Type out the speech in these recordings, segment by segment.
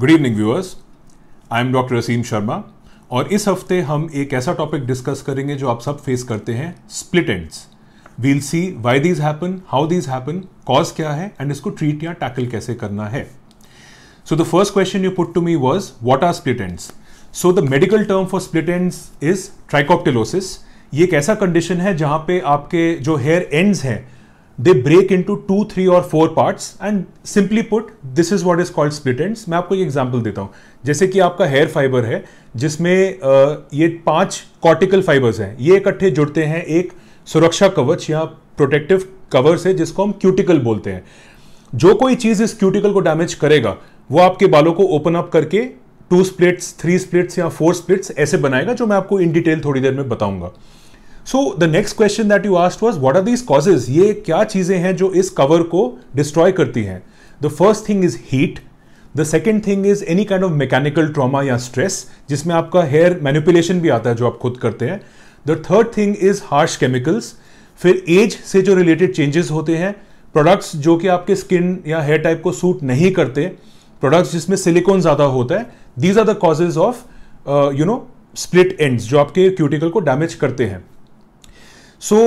Good evening viewers I am doctor Asim Sharma और इस हफ्ते हम एक ऐसा टॉपिक डिस्कस करेंगे जो आप सब फेस करते हैं split ends we'll see why these happen how these happen cause क्या है एंड इसको ट्रीट या टैकल कैसे करना है so the first question you put to me was what are split ends so the medical term for split ends is trichoptilosis ये एक ऐसा कंडीशन है जहाँ पे आपके जो हेयर एंड्स हैं they break into two three और four part and simply put this is what is called split ends मैं आपको एक एग्जाम्पल देता हूं जैसे कि आपका हेयर फाइबर है जिसमें ये पांच कॉर्टिकल फाइबर्स हैं ये इकट्ठे जुड़ते हैं एक सुरक्षा कवच या प्रोटेक्टिव कवर से जिसको हम क्यूटिकल बोलते हैं जो कोई चीज़ इस क्यूटिकल को डैमेज करेगा वो आपके बालों को ओपन अप करके टू स्प्लिट्स थ्री स्प्लिट्स या फोर स्प्लिट्स ऐसे बनाएगा जो मैं आपको इन डिटेल थोड़ी देर में बताऊंगा so the next question that you asked was what are these causes ये क्या चीज़ें हैं जो इस कवर को डिस्ट्रॉय करती हैं the first thing is heat the second thing is any kind of mechanical trauma या स्ट्रेस जिसमें आपका हेयर मैनिपुलेशन भी आता है जो आप खुद करते हैं the third thing is harsh chemicals फिर एज से जो रिलेटेड चेंजेस होते हैं प्रोडक्ट्स जो कि आपके स्किन या हेयर टाइप को सूट नहीं करते प्रोडक्ट्स जिसमें सिलिकॉन ज़्यादा होता है these are the causes of you know split ends जो आपके क्यूटिकल को डैमेज करते हैं सो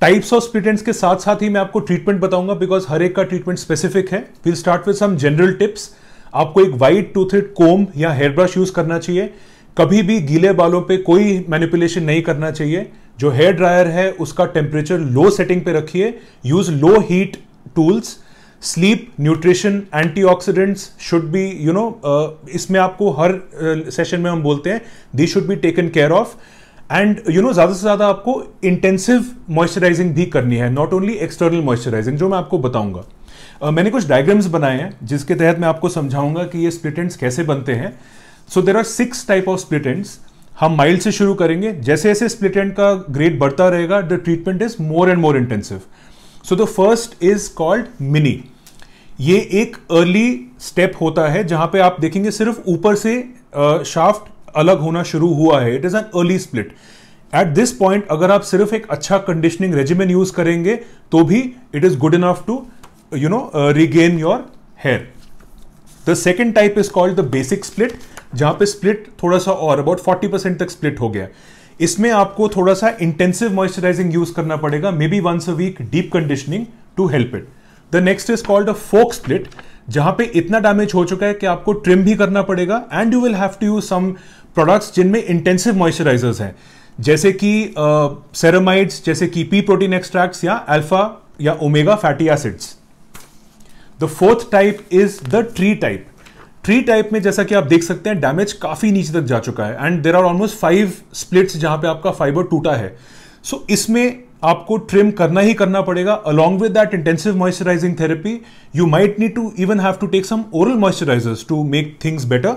टाइप्स ऑफ स्प्लिटेंट्स के साथ साथ ही मैं आपको ट्रीटमेंट बताऊंगा बिकॉज हर एक का ट्रीटमेंट स्पेसिफिक है will start with some general tips आपको एक वाइट टूथेड कोम या हेयर ब्रश यूज करना चाहिए कभी भी गीले बालों पे कोई मैनिपुलेशन नहीं करना चाहिए जो हेयर ड्रायर है उसका टेम्परेचर लो सेटिंग पे रखिए use low heat tools sleep nutrition antioxidants should be you know इसमें आपको हर सेशन uh, में हम बोलते हैं they should be taken care of and you know ज़्यादा से ज़्यादा आपको इंटेंसिव मॉइस्चराइजिंग भी करनी है नॉट ओनली एक्सटर्नल मॉइस्चराइजिंग जो मैं आपको बताऊंगा uh, मैंने कुछ डायग्राम्स बनाए हैं जिसके तहत मैं आपको समझाऊंगा कि ये स्प्लिटेंट्स कैसे बनते हैं so there are six type of split ends हम माइल्ड से शुरू करेंगे जैसे जैसे स्प्लिटेंट का ग्रेड बढ़ता रहेगा the treatment is more and more intensive so the first is called mini ये एक अर्ली स्टेप होता है जहां पे आप देखेंगे सिर्फ ऊपर से शाफ्ट अलग होना शुरू हुआ है it is an early split at this point अगर आप सिर्फ एक अच्छा कंडीशनिंग रेजिमेन यूज करेंगे तो भी it is good enough to you know regain your hair the second type is called the basic split जहां पे स्प्लिट थोड़ा सा और अबाउट 40 परसेंट तक स्प्लिट हो गया इसमें आपको थोड़ा सा इंटेंसिव मॉइस्चराइजिंग यूज करना पड़ेगा maybe once a week deep conditioning to help it the next is called a fork split जहां पे इतना डैमेज हो चुका है कि आपको ट्रिम भी करना पड़ेगा and you will have to use some products जिनमें इंटेंसिव मॉइस्चराइजर्स हैं जैसे कि सेरामाइड्स uh, जैसे कि पी प्रोटीन एक्सट्रैक्ट्स या अल्फा या omega fatty acids the fourth type is the tree type tree type में जैसा कि आप देख सकते हैं डैमेज काफी नीचे तक जा चुका है and there are almost five splits जहां पे आपका फाइबर टूटा है सो so, इसमें आपको ट्रिम करना ही करना पड़ेगा along with that intensive moisturising therapy you might need to even have to take some oral moisturisers to make things better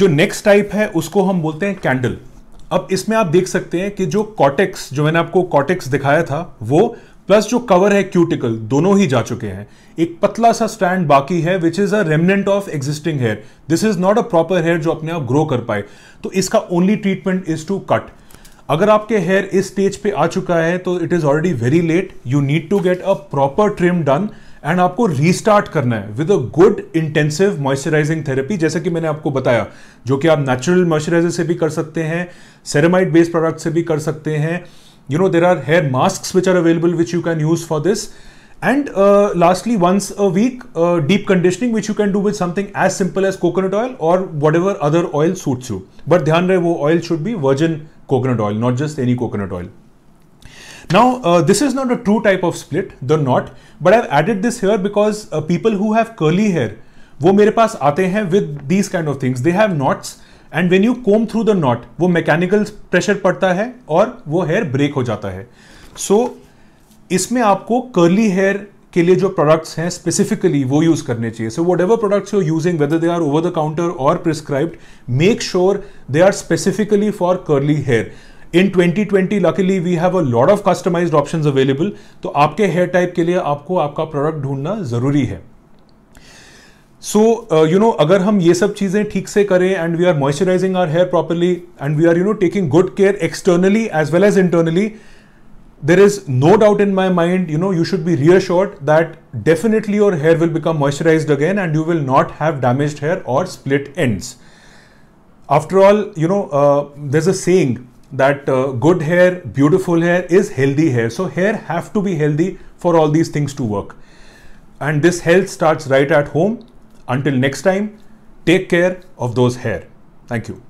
जो नेक्स्ट टाइप है उसको हम बोलते हैं कैंडल अब इसमें आप देख सकते हैं कि जो कॉटेक्स जो मैंने आपको कॉटेक्स दिखाया था वो प्लस जो कवर है क्यूटिकल दोनों ही जा चुके हैं एक पतला सा स्टैंड बाकी है which is a remnant of existing hair this is not a proper hair जो अपने आप ग्रो कर पाए तो इसका only treatment is to cut अगर आपके हेयर इस स्टेज पे आ चुका है तो it is already very late you need to get a proper trim done and आपको रीस्टार्ट करना है with a good intensive moisturising therapy जैसे कि मैंने आपको बताया जो कि आप नेचुरल मॉइस्चराइजर से भी कर सकते हैं सेरेमाइड बेस्ड प्रोडक्ट से भी कर सकते हैं you know there are hair mask which are available which you can use for this and lastly once a week deep conditioning which you can do with something as simple as coconut oil और whatever other oil suits you but ध्यान रहे वो oil should भी virgin coconut oil, not just any coconut oil. Now, uh, this is not a true type of split, the knot, but I've added this here because uh, people who have curly hair, वो मेरे पास आते हैं with these kind of things they have knots and when you comb through the knot वो mechanical pressure पड़ता है और वो हेयर ब्रेक हो जाता है सो so, इसमें आपको कर्ली हेयर के लिए जो प्रोडक्ट्स हैं स्पेसिफिकली वो यूज़ करने चाहिए so whatever products you're using whether they are over the counter और prescribed make sure they are specifically for curly hair in 2020 luckily we have a lot of customised options available तो आपके hair type के लिए आपको आपका product ढूंढना ज़रूरी है सो यू नो अगर हम ये सब चीज़ें ठीक से करें and we are moisturising our hair properly and we are you know taking good care externally as well as internally there is no doubt in my mind, you know, you should be reassured that definitely your hair will become moisturized again and you will not have damaged hair or split ends. After all, you know, uh, there's a saying that uh, good hair, beautiful hair is healthy hair. So hair have to be healthy for all these things to work. And this health starts right at home. Until next time, take care of those hair. Thank you.